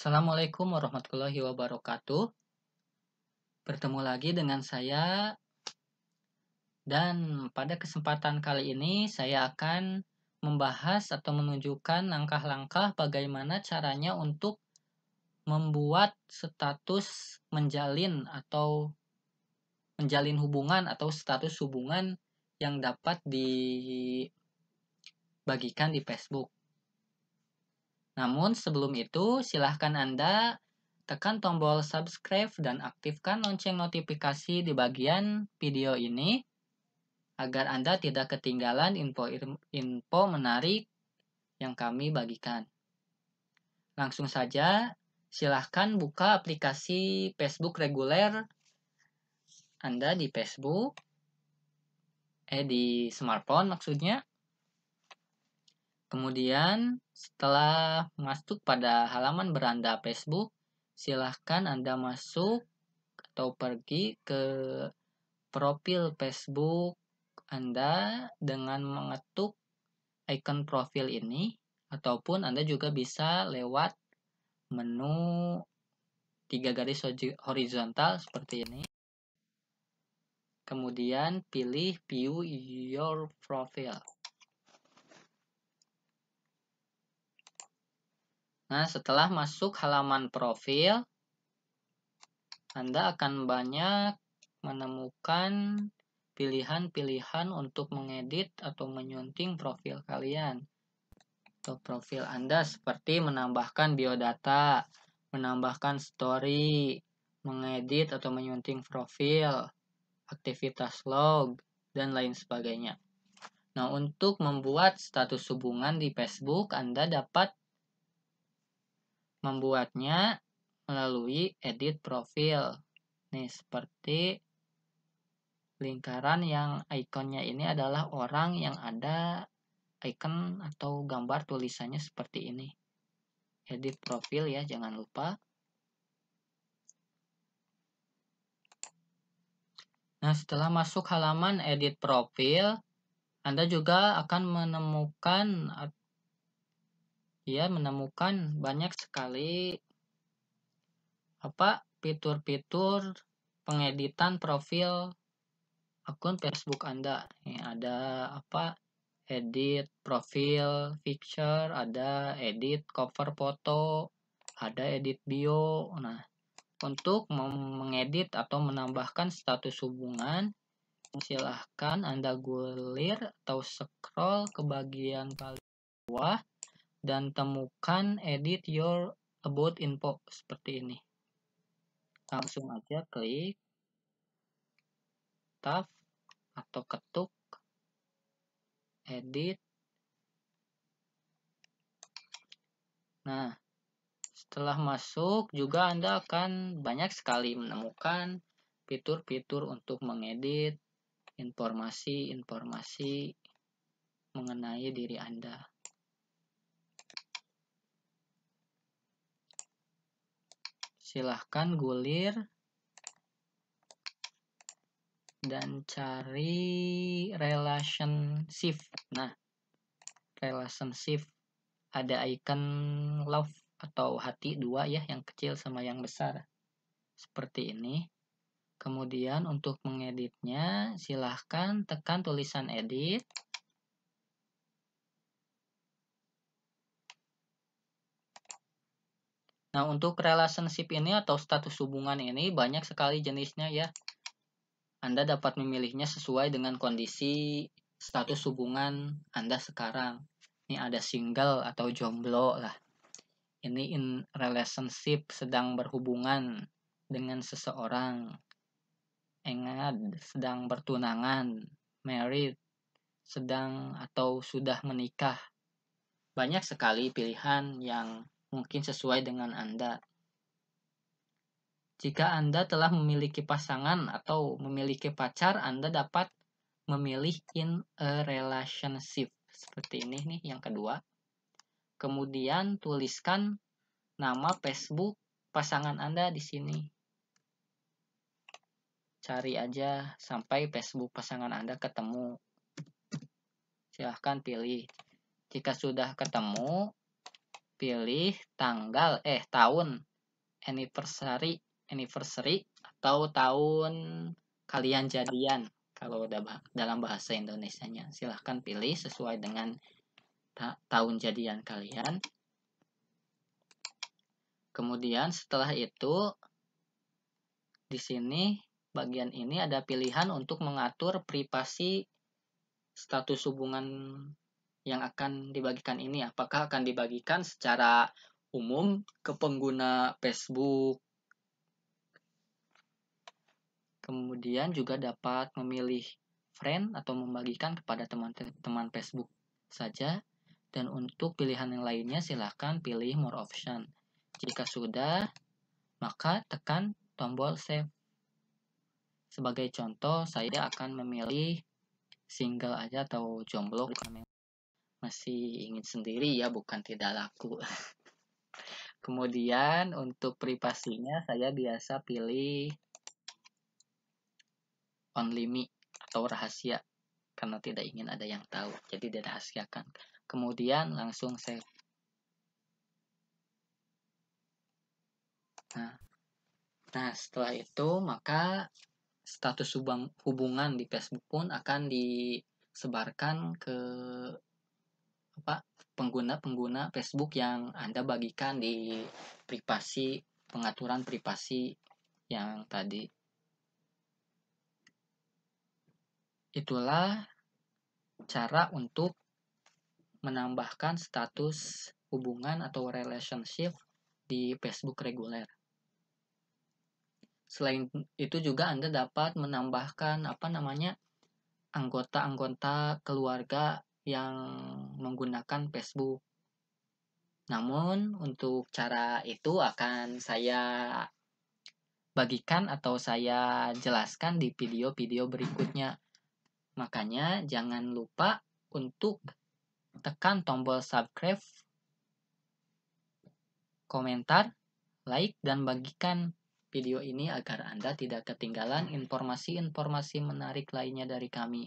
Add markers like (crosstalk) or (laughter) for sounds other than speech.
Assalamualaikum warahmatullahi wabarakatuh. Bertemu lagi dengan saya, dan pada kesempatan kali ini saya akan membahas atau menunjukkan langkah-langkah bagaimana caranya untuk membuat status menjalin atau menjalin hubungan atau status hubungan yang dapat dibagikan di Facebook. Namun sebelum itu, silahkan Anda tekan tombol subscribe dan aktifkan lonceng notifikasi di bagian video ini agar Anda tidak ketinggalan info-info menarik yang kami bagikan. Langsung saja, silahkan buka aplikasi Facebook reguler Anda di Facebook, eh di smartphone maksudnya. Kemudian, setelah masuk pada halaman beranda Facebook, silahkan Anda masuk atau pergi ke profil Facebook Anda dengan mengetuk icon profil ini, ataupun Anda juga bisa lewat menu tiga garis horizontal seperti ini. Kemudian pilih View Your Profile. Nah, setelah masuk halaman profil, Anda akan banyak menemukan pilihan-pilihan untuk mengedit atau menyunting profil kalian atau profil Anda seperti menambahkan biodata, menambahkan story, mengedit atau menyunting profil, aktivitas log, dan lain sebagainya. Nah, untuk membuat status hubungan di Facebook, Anda dapat membuatnya melalui edit profil. Nih, seperti lingkaran yang ikonnya ini adalah orang yang ada icon atau gambar tulisannya seperti ini. Edit profil ya, jangan lupa. Nah, setelah masuk halaman edit profil, Anda juga akan menemukan dia menemukan banyak sekali apa fitur-fitur pengeditan profil akun Facebook Anda. Ini ada apa? Edit profil picture, ada edit cover foto, ada edit bio. Nah, untuk mengedit atau menambahkan status hubungan, silahkan Anda gulir atau scroll ke bagian paling bawah dan temukan edit your about info seperti ini. Langsung aja klik tab atau ketuk edit. Nah, setelah masuk juga Anda akan banyak sekali menemukan fitur-fitur untuk mengedit informasi-informasi mengenai diri Anda. silahkan gulir dan cari relation shift. Nah, relation shift ada icon love atau hati dua ya, yang kecil sama yang besar. Seperti ini. Kemudian untuk mengeditnya, silahkan tekan tulisan edit. Nah, untuk relationship ini atau status hubungan ini banyak sekali jenisnya ya. Anda dapat memilihnya sesuai dengan kondisi status hubungan Anda sekarang. Ini ada single atau jomblo lah. Ini in relationship sedang berhubungan dengan seseorang. Ingat, sedang bertunangan, married, sedang atau sudah menikah. Banyak sekali pilihan yang mungkin sesuai dengan Anda. Jika Anda telah memiliki pasangan atau memiliki pacar, Anda dapat memilih in a relationship. Seperti ini nih yang kedua. Kemudian tuliskan nama Facebook pasangan Anda di sini. Cari aja sampai Facebook pasangan Anda ketemu. Silahkan pilih. Jika sudah ketemu, pilih tanggal eh tahun anniversary anniversary atau tahun kalian jadian kalau udah dalam bahasa Indonesia nya silahkan pilih sesuai dengan ta tahun jadian kalian kemudian setelah itu di sini bagian ini ada pilihan untuk mengatur privasi status hubungan yang akan dibagikan ini? Apakah akan dibagikan secara umum ke pengguna Facebook? Kemudian juga dapat memilih friend atau membagikan kepada teman-teman Facebook saja. Dan untuk pilihan yang lainnya silahkan pilih more option. Jika sudah, maka tekan tombol save. Sebagai contoh, saya akan memilih single aja atau jomblo masih ingin sendiri ya bukan tidak laku (laughs) kemudian untuk privasinya saya biasa pilih only me atau rahasia karena tidak ingin ada yang tahu jadi dirahasiakan kemudian langsung save nah nah setelah itu maka status hubungan di Facebook pun akan disebarkan ke apa pengguna-pengguna Facebook yang Anda bagikan di privasi pengaturan privasi yang tadi. Itulah cara untuk menambahkan status hubungan atau relationship di Facebook reguler. Selain itu juga Anda dapat menambahkan apa namanya anggota-anggota keluarga yang menggunakan Facebook. Namun, untuk cara itu akan saya bagikan atau saya jelaskan di video-video berikutnya. Makanya, jangan lupa untuk tekan tombol subscribe, komentar, like, dan bagikan video ini agar Anda tidak ketinggalan informasi-informasi menarik lainnya dari kami.